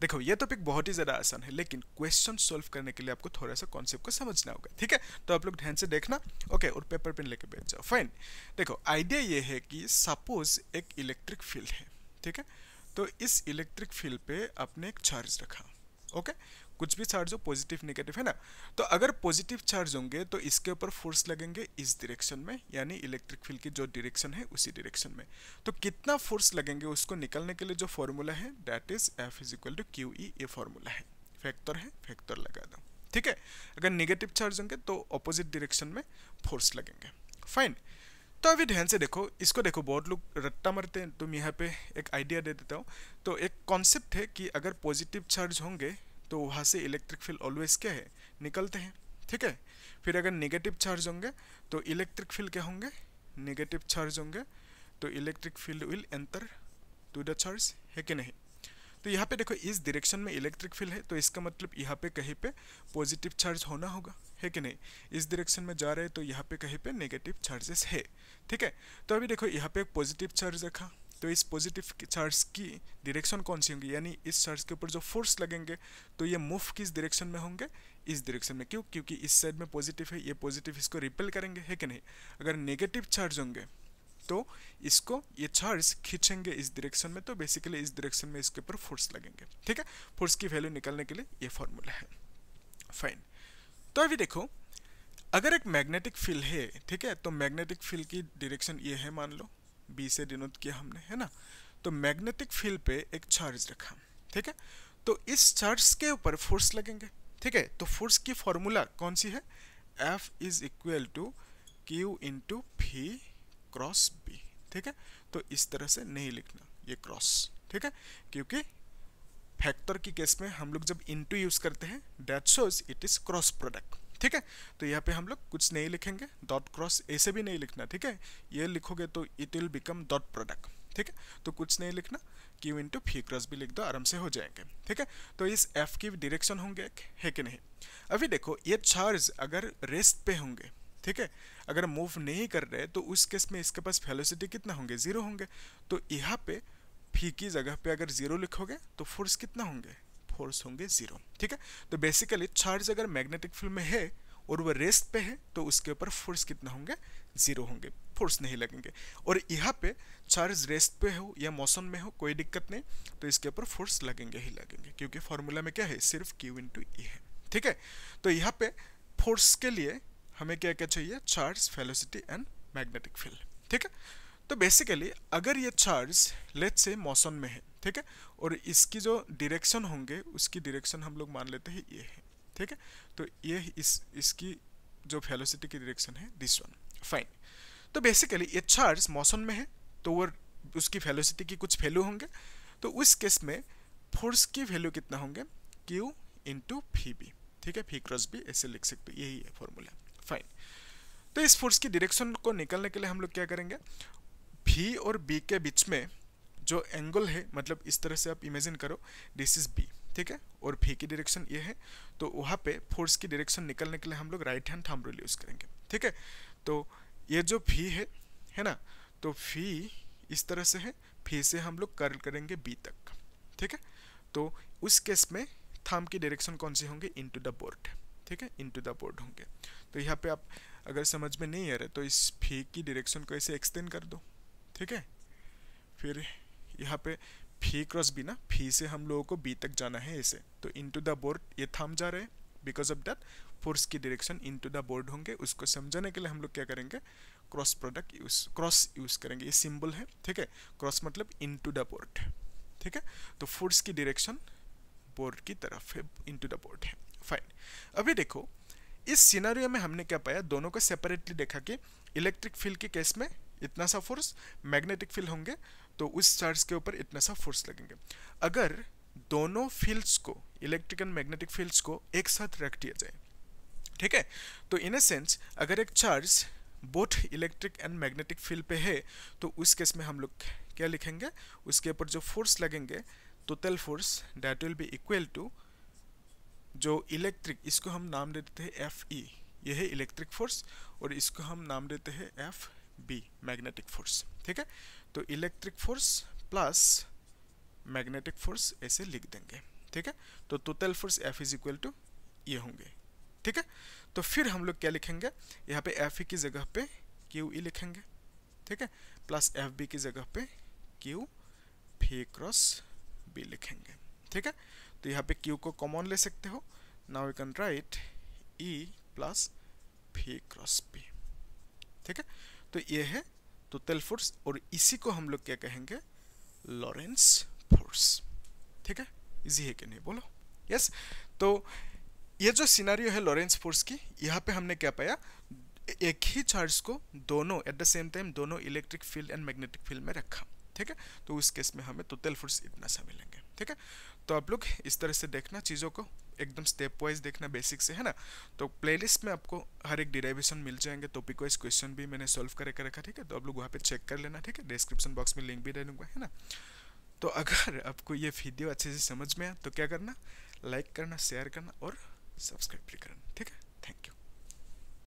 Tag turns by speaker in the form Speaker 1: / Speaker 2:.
Speaker 1: देखो ये टॉपिक बहुत ही ज़्यादा आसान है लेकिन क्वेश्चन सॉल्व करने के लिए आपको थोड़ा सा कॉन्सेप्ट को समझना होगा ठीक है तो आप लोग ध्यान से देखना ओके और पेपर पेन लेके बैठ जाओ फाइन देखो आइडिया ये है कि सपोज एक इलेक्ट्रिक फील्ड है ठीक है तो इस इलेक्ट्रिक फील्ड पे आपने एक चार्ज रखा ओके कुछ भी चार्ज हो पॉजिटिव नेगेटिव है ना तो अगर पॉजिटिव चार्ज होंगे तो इसके ऊपर फोर्स लगेंगे इस डिरेक्शन में यानी इलेक्ट्रिक फील्ड की जो डिरेक्शन है उसी डिरेक्शन में तो कितना फोर्स लगेंगे उसको निकलने के लिए जो फॉर्मूला है that is F is equal to Q E ये फॉर्मूला है फैक्टर है फैक्टर लगा दो ठीक है अगर नेगेटिव चार्ज होंगे तो ऑपोजिट डिरेक्शन में फोर्स लगेंगे फाइन तो अभी ध्यान से देखो इसको देखो बहुत लोग रट्टा मरते हैं तुम यहाँ पे एक आइडिया दे देता हूँ तो एक कॉन्सेप्ट है कि अगर पॉजिटिव चार्ज होंगे तो वहाँ से इलेक्ट्रिक फील्ड ऑलवेज क्या है निकलते हैं ठीक है फिर अगर नेगेटिव चार्ज होंगे तो इलेक्ट्रिक फील्ड क्या होंगे नेगेटिव चार्ज होंगे तो electric field will enter to the charge है कि नहीं तो यहाँ पे देखो इस डायरेक्शन में इलेक्ट्रिक फील्ड है तो इसका मतलब यहाँ पे कहीं पे पॉजिटिव चार्ज होना होगा है कि नहीं इस डायरेक्शन में जा रहे हैं तो यहाँ पे कहीं पे नेगेटिव चार्जेस है ठीक है तो अभी देखो यहाँ पे एक पॉजिटिव चार्ज रखा तो इस पॉजिटिव चार्ज की डायरेक्शन कौन सी होंगी यानी इस चार्ज के ऊपर जो फोर्स लगेंगे तो ये मूव किस डायरेक्शन में होंगे इस डायरेक्शन में क्यों क्योंकि इस साइड में पॉजिटिव है ये पॉजिटिव इसको रिपेल करेंगे है कि नहीं अगर नेगेटिव चार्ज होंगे तो इसको ये चार्ज खींचेंगे इस डायरेक्शन में तो बेसिकली इस डायरेक्शन में इसके ऊपर फोर्स लगेंगे ठीक है फोर्स की वैल्यू निकालने के लिए ये फॉर्मूला है फाइन तो अभी देखो अगर एक मैग्नेटिक फील्ड है ठीक है तो मैग्नेटिक फील्ड की डायरेक्शन ये है मान लो बी से डिनोट किया हमने है ना तो मैग्नेटिक फील्ड पे एक चार्ज रखा ठीक है तो इस चार्ज के ऊपर फोर्स लगेंगे ठीक है तो फोर्स की फॉर्मूला कौन सी है F is equal to Q into V cross B ठीक है तो इस तरह से नहीं लिखना ये क्रॉस ठीक है क्योंकि फैक्टर की केस में हम लोग जब इंटू यूज़ करते हैं that shows it is cross product ठीक है तो यहाँ पे हम लोग कुछ नहीं लिखेंगे डॉट क्रॉस ऐसे भी नहीं लिखना ठीक है ये लिखोगे तो it will become dot product ठीक है तो कुछ नहीं लिखना क्यू इंटू फी क्रॉस भी लिख दो आराम से हो जाएंगे ठीक है तो इस एफ की डिरेक्शन होंगे है कि नहीं अभी देखो ये चार्ज अगर रेस्ट पे होंगे ठीक है अगर मूव नहीं कर रहे तो उस केस में इसके पास वेलोसिटी कितना होंगे जीरो होंगे तो यहाँ पे फी की जगह पे अगर जीरो लिखोगे तो फोर्स कितना होंगे फोर्स होंगे जीरो ठीक है तो बेसिकली चार्ज अगर मैग्नेटिक फील्ड में है और वह रेस्ट पे है तो उसके ऊपर फोर्स कितना होंगे जीरो होंगे फोर्स नहीं लगेंगे और यहाँ पे चार्ज रेस्ट पे हो या मौसम में हो कोई दिक्कत नहीं तो इसके ऊपर फोर्स लगेंगे ही लगेंगे क्योंकि फॉर्मूला में क्या है सिर्फ क्यू टू ई है ठीक है तो यहाँ पे फोर्स के लिए हमें क्या क्या चाहिए charge velocity and magnetic field ठीक है तो बेसिकली अगर ये चार्ज लेट से मौसम में है ठीक है और इसकी जो डिरेक्शन होंगे उसकी डिरेक्शन हम लोग मान लेते हैं ये है ठीक है तो ये इस इसकी जो फेलोसिटी की डिरेक्शन है दिस वन फाइन तो बेसिकली ये चार्ज मौसम में है तो वो उसकी फेलोसिटी की कुछ वैल्यू होंगे तो उस केस में फोर्स की वैल्यू कितना होंगे क्यू इंटू फी बी ठीक है फी क्रॉस बी ऐसे लिख सकते हो यही है फॉर्मूला फाइन तो इस फोर्स की डिरेक्शन को निकलने के लिए हम लोग क्या करेंगे भी और बी के बीच में जो एंगल है मतलब इस तरह से आप इमेजिन करो दिस इज़ बी ठीक है और भी की डायरेक्शन ये है तो वहाँ पे फोर्स की डायरेक्शन निकलने के लिए हम लोग right hand thumb rule use करेंगे ठीक है तो ये जो भी है है ना तो फी इस तरह से है फी से हम लोग कर्ल करेंगे बी तक ठीक है तो उस केस में थाम की डायरेक्शन कौन सी होंगे टू द बोर्ड ठीक है टू द बोर्ड होंगे तो यहाँ पे आप अगर समझ में नहीं आ रहे तो इस फी की डायरेक्शन को ऐसे एक्सटेंड कर दो ठीक है फिर यहाँ पे फी क्रॉस बी ना फी से हम लोगों को बी तक जाना है ऐसे तो इनटू द बोर्ड ये थाम जा रहे हैं बिकॉज ऑफ दैट फोर्स की डायरेक्शन इनटू द बोर्ड होंगे उसको समझाने के लिए हम लोग क्या करेंगे cross product use cross use करेंगे ये सिंबल है ठीक है क्रॉस मतलब इन द बोर्ड ठीक है तो फोर्स की डायरेक्शन बोर्ड की तरफ है इन द बोर्ड है फाइन अभी देखो इस सिनारियो में हमने क्या पाया दोनों को सेपरेटली देखा कि इलेक्ट्रिक फील्ड के केस में इतना सा फोर्स मैग्नेटिक फील्ड होंगे तो उस चार्ज के ऊपर इतना सा फोर्स लगेंगे अगर दोनों फील्ड्स को इलेक्ट्रिक एंड मैग्नेटिक फील्ड्स को एक साथ रख दिया जाए ठीक है तो इन अ सेंस अगर एक charge both electric and magnetic field पे है तो उस केस में हम लोग क्या लिखेंगे उसके ऊपर जो फोर्स लगेंगे total force that will be equal to जो इलेक्ट्रिक इसको हम नाम देते हैं एफ ई ये है इलेक्ट्रिक फोर्स और इसको हम नाम देते हैं एफ बी मैग्नेटिक फोर्स ठीक है तो electric force plus magnetic force ऐसे लिख देंगे ठीक है तो total force F is equal to ये होंगे ठीक है तो फिर हम लोग क्या लिखेंगे यहाँ पे एफ e की जगह पे क्यू ई e लिखेंगे ठीक है प्लस एफ बी की जगह पे क्यू फी क्रॉस बी लिखेंगे ठीक है तो यहाँ पे क्यू को कॉमन ले सकते हो now you can write E plus V cross B ठीक है तो ये है तो तेल फोर्स और इसी को हम लोग क्या कहेंगे लॉरेंस फोर्स ठीक है इजी है कि नहीं बोलो यस तो ये जो सिनारियो है लॉरेंस फोर्स की यहाँ पे हमने क्या पाया एक ही चार्ज को दोनों एट द सेम टाइम दोनों electric field and magnetic field में रखा ठीक है तो उस केस में हमें तो तेल फोर्स इतना सा मिलेंगे ठीक है तो आप लोग इस तरह से देखना चीज़ों को एकदम स्टेप वाइज देखना बेसिक से है ना तो प्लेलिस्ट में आपको हर एक डिराइवेशन मिल जाएंगे टॉपिक वाइज क्वेश्चन भी मैंने सॉल्व करके रखा ठीक है तो आप लोग वहाँ पे चेक कर लेना ठीक है डिस्क्रिप्शन बॉक्स में लिंक भी दे दूंगा है ना तो अगर आपको ये वीडियो अच्छे से समझ में आए तो क्या करना लाइक करना शेयर करना और सब्सक्राइब भी करना ठीक है थैंक यू